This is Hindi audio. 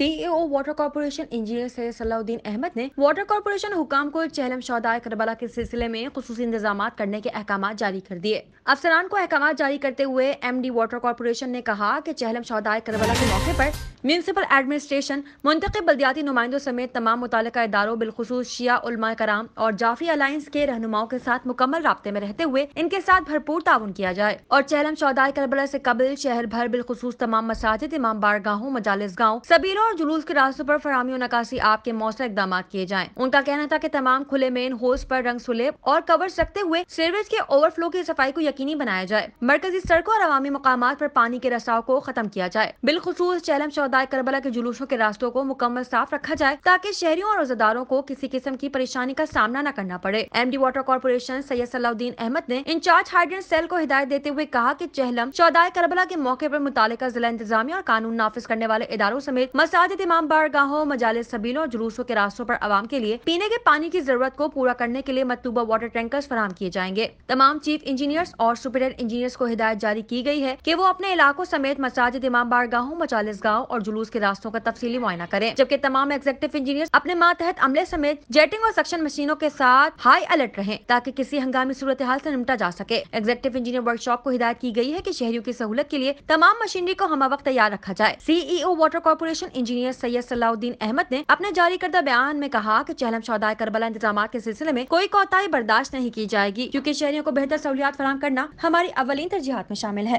CEO water corporation engineer Syed Salahuddin Ahmed ने वाटर कॉर्पोरेशन हुकाम को चहलम शौदाय करबला के सिलसिले में खसूस इंतजाम करने के अहकाम जारी कर दिए अफसरान को अहकाम जारी करते हुए एम डी वाटर कॉरपोरेशन ने कहा की चहलम शौदाय करबला के मौके आरोप म्यूनसिपल एडमिनिस्ट्रेशन मुंतब बल्दियाती नुमाइंदों समेत तमाम मुतल इदारों बिलखसूस शिया उलमा कराम और जाफी अलायंस के रहनुमाओं के साथ मुकम्मल रबते में रहते हुए इनके साथ भरपूर ताउन किया जाए और चहलम शौदाय करबला ऐसी कबल शहर भर बिलखसूस तमाम मसाजिद इमाम बारगाहों मजालस गाँव सबीरों और जुलूस के रास्तों पर फरामी और नकासी आप के इकदाम किए जाएं। उनका कहना था कि तमाम खुले मेन होल्स पर रंग सुलेब और कवर सकते हुए सीवरेज के ओवरफ्लो की सफाई को यकीनी बनाया जाए मरकजी सड़कों और अवमी मकाम पर पानी के रसाव को खत्म किया जाए बिलखसूस चैलम चौदाय करबला के जुलूसों के रास्तों को मुकम्मल साफ रखा जाए ताकि शहरियों और रोजेदारों को किसी किस्म की परेशानी का सामना न करना पड़े M D water corporation Syed Salahuddin Ahmed ने इंचार्ज हाइड्रेंट सेल को हिदायत देते हुए कहा की चहलम चौदाय करबला के मौके आरोप मुतल जिला इंतजामिया और कानून नाफिज करने वाले इदारों समेत मसा साथ तमाम बारगाहों मजालिस सबीलों और जुलूसों के रास्तों पर आवाम के लिए पीने के पानी की जरूरत को पूरा करने के लिए मतलूबा वाटर टैंकर्स फराम किए जाएंगे तमाम चीफ इंजीनियर्स और सुपरियर इंजीनियर्स को हिदायत जारी की गई है की वो अपने इलाकों समेत मसाजिद इमाम बारगाहों मजालस गाँव और जुलूस के रास्तों का तफसीली मुआयना करें जबकि तमाम एग्जेक्टिव इंजीनियर्स अपने मातहत अमले समेत जेटिंग और सक्शन मशीनों के साथ हाई अलर्ट रहे ताकि किसी हंगामी सूरत हाल ऐसी निपटा जा सके एग्जेक्टिव इंजीनियर वर्कशॉप को हिदायत की गयी है की शहरी की सहूलत के लिए तमाम मशीनरी को हम वक्त तैयार रखा जाए CEO water corporation engineer Syed Salahuddin Ahmed ने अपने जारी करदा बयान में कहा की चहलम शौदाय करबला इंतजाम के सिलसिले में कोई कोताही बर्दाश्त नहीं की जाएगी क्यूँकी शहरियों को बेहतर सहूलियात फराम करना हमारी अवलिन तरजीहत में शामिल है